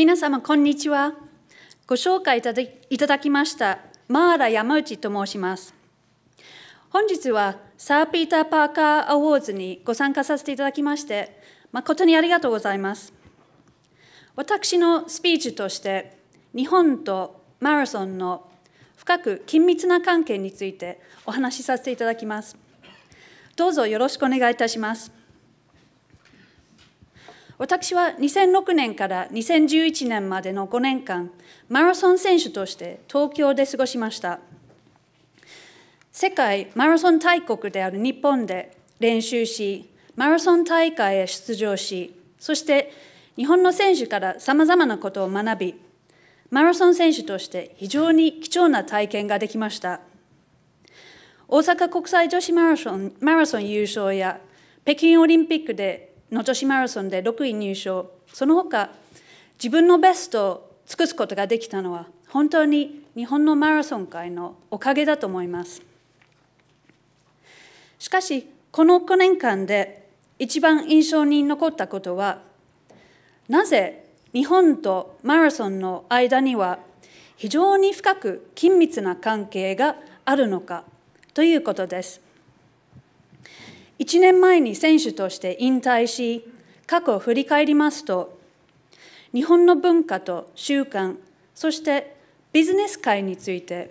皆様、こんにちは。ご紹介いただきました、マーラ山内と申します。本日は、サーピーター・パーカー・アォーズにご参加させていただきまして、誠にありがとうございます。私のスピーチとして、日本とマラソンの深く緊密な関係についてお話しさせていただきます。どうぞよろしくお願いいたします。私は2006年から2011年までの5年間、マラソン選手として東京で過ごしました。世界マラソン大国である日本で練習し、マラソン大会へ出場し、そして日本の選手からさまざまなことを学び、マラソン選手として非常に貴重な体験ができました。大阪国際女子マラソンマラソン優勝や北京オリンピックでの女子マラソンで6位入賞その他自分のベストを尽くすことができたのは本当に日本のマラソン界のおかげだと思いますしかしこの5年間で一番印象に残ったことはなぜ日本とマラソンの間には非常に深く緊密な関係があるのかということです。1年前に選手として引退し、過去を振り返りますと、日本の文化と習慣、そしてビジネス界について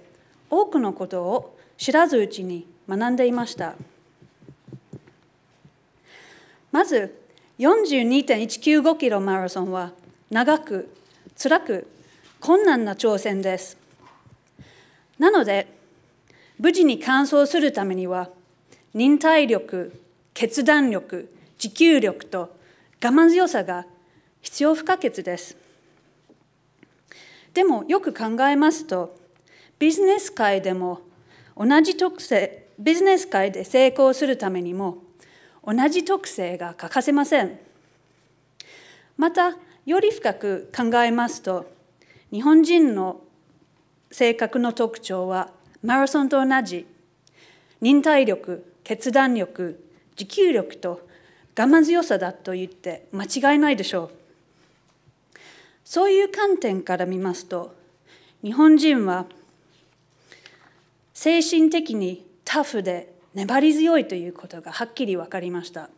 多くのことを知らずうちに学んでいました。まず、42.195キロマラソンは長く、辛く、困難な挑戦です。なので、無事に完走するためには、忍耐力決断力持久力と我慢強さが必要不可欠ですでもよく考えますとビジネス界でも同じ特性ビジネス界で成功するためにも同じ特性が欠かせませんまたより深く考えますと日本人の性格の特徴はマラソンと同じ忍耐力決断力持久力と我慢強さだと言って間違いないでしょうそういう観点から見ますと日本人は精神的にタフで粘り強いということがはっきり分かりました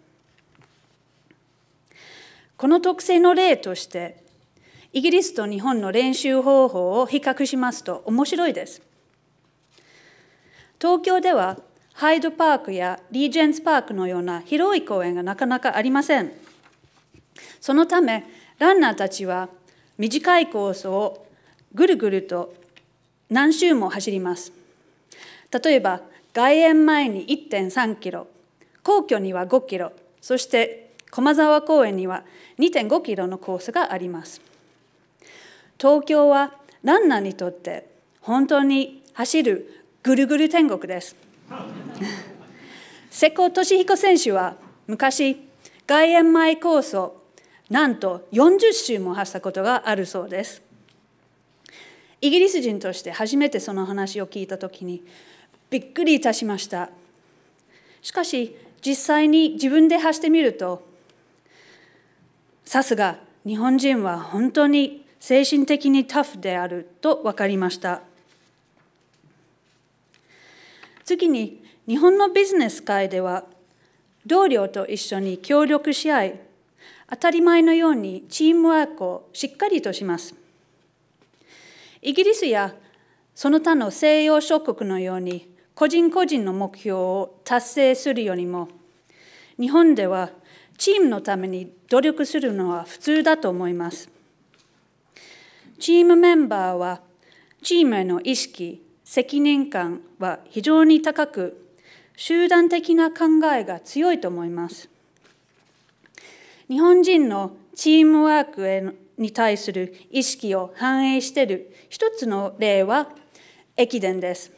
この特性の例としてイギリスと日本の練習方法を比較しますと面白いです東京ではハイドパークやリージェンスパークのような広い公園がなかなかありません。そのため、ランナーたちは短いコースをぐるぐると何周も走ります。例えば、外苑前に1.3キロ、皇居には5キロ、そして駒沢公園には2.5キロのコースがあります。東京はランナーにとって本当に走るぐるぐる天国です。瀬古利彦選手は昔外苑前構想なんと40周も発したことがあるそうですイギリス人として初めてその話を聞いた時にびっくりいたしましたしかし実際に自分で発してみるとさすが日本人は本当に精神的にタフであると分かりました次に日本のビジネス界では同僚と一緒に協力し合い当たり前のようにチームワークをしっかりとしますイギリスやその他の西洋諸国のように個人個人の目標を達成するよりも日本ではチームのために努力するのは普通だと思いますチームメンバーはチームへの意識責任感は非常に高く、集団的な考えが強いと思います。日本人のチームワークへに対する意識を反映している一つの例は駅伝です。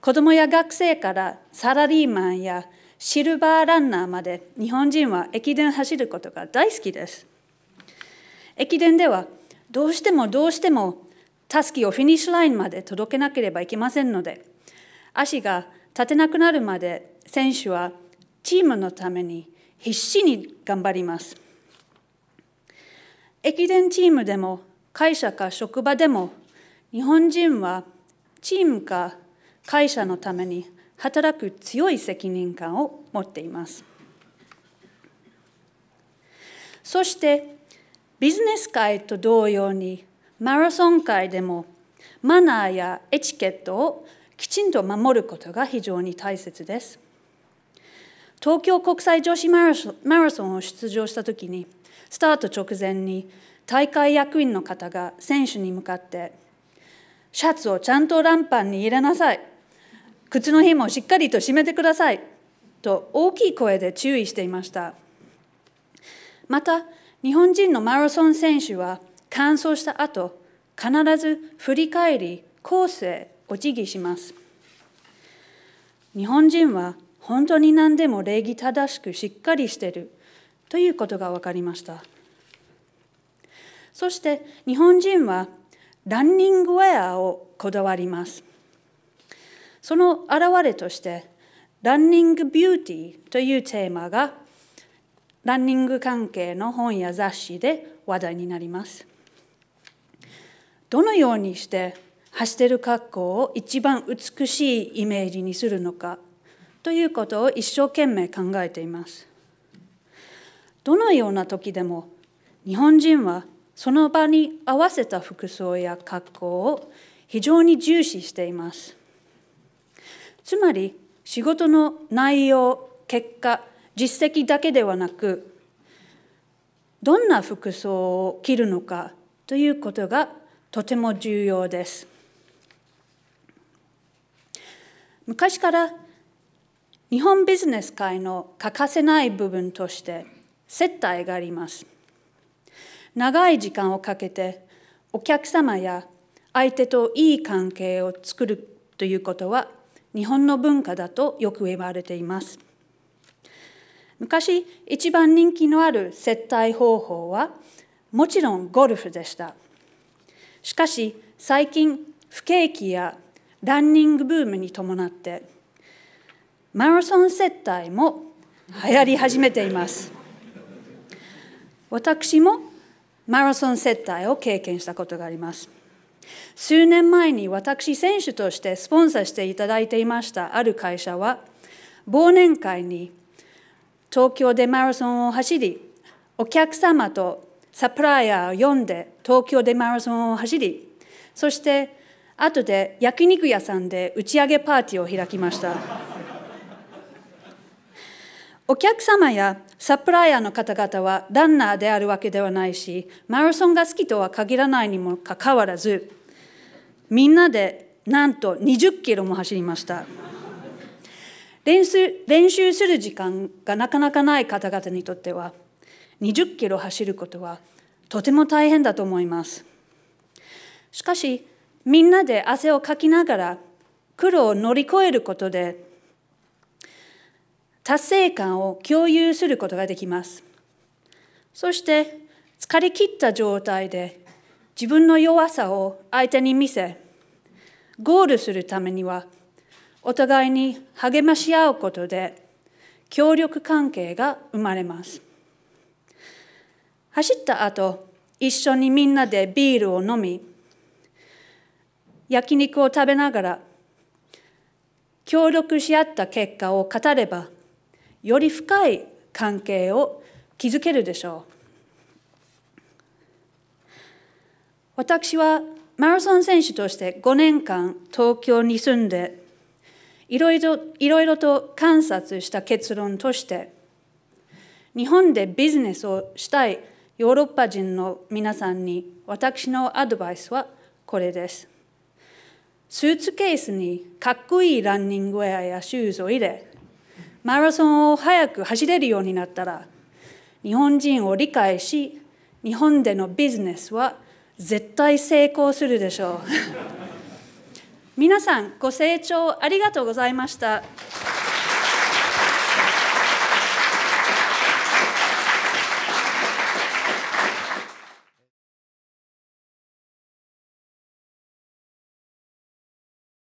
子どもや学生からサラリーマンやシルバーランナーまで日本人は駅伝走ることが大好きです。駅伝ではどうしてもどうしてもたすきをフィニッシュラインまで届けなければいけませんので足が立てなくなるまで選手はチームのために必死に頑張ります駅伝チームでも会社か職場でも日本人はチームか会社のために働く強い責任感を持っていますそしてビジネス界と同様にマラソン界でもマナーやエチケットをきちんと守ることが非常に大切です。東京国際女子マラソンを出場したときにスタート直前に大会役員の方が選手に向かって「シャツをちゃんとランパンに入れなさい」「靴の紐をしっかりと締めてください」と大きい声で注意していましたまた日本人のマラソン選手は乾燥した後、必ず振り返り、後世お自儀します。日本人は本当に何でも礼儀正しくしっかりしているということが分かりました。そして日本人はランニングウェアをこだわります。その表れとして、ランニングビューティーというテーマがランニング関係の本や雑誌で話題になります。どのようにして走ってる格好を一番美しいイメージにするのかということを一生懸命考えています。どのような時でも日本人はその場に合わせた服装や格好を非常に重視しています。つまり仕事の内容、結果、実績だけではなくどんな服装を着るのかということがとても重要です昔から日本ビジネス界の欠かせない部分として接待があります長い時間をかけてお客様や相手といい関係を作るということは日本の文化だとよく言われています昔一番人気のある接待方法はもちろんゴルフでしたしかし最近不景気やランニングブームに伴ってマラソン接待も流行り始めています私もマラソン接待を経験したことがあります数年前に私選手としてスポンサーしていただいていましたある会社は忘年会に東京でマラソンを走りお客様とサプライヤーを読んで東京でマラソンを走りそして後で焼肉屋さんで打ち上げパーティーを開きましたお客様やサプライヤーの方々はランナーであるわけではないしマラソンが好きとは限らないにもかかわらずみんなでなんと20キロも走りました。練習練習する時間がなかなかない方々にとっては20キロ走ることはとても大変だと思います。しかし、みんなで汗をかきながら苦労を乗り越えることで、達成感を共有することができます。そして、疲れ切った状態で自分の弱さを相手に見せ、ゴールするためには、お互いに励まし合うことで、協力関係が生まれます。走った後一緒にみんなでビールを飲み焼肉を食べながら協力し合った結果を語ればより深い関係を築けるでしょう私はマラソン選手として5年間東京に住んでいろいろいろいろと観察した結論として日本でビジネスをしたいヨーロッパ人の皆さんに私のアドバイスはこれです。スーツケースにかっこいいランニングウェアやシューズを入れ、マラソンを早く走れるようになったら、日本人を理解し、日本でのビジネスは絶対成功するでしょう。皆さん、ご清聴ありがとうございました。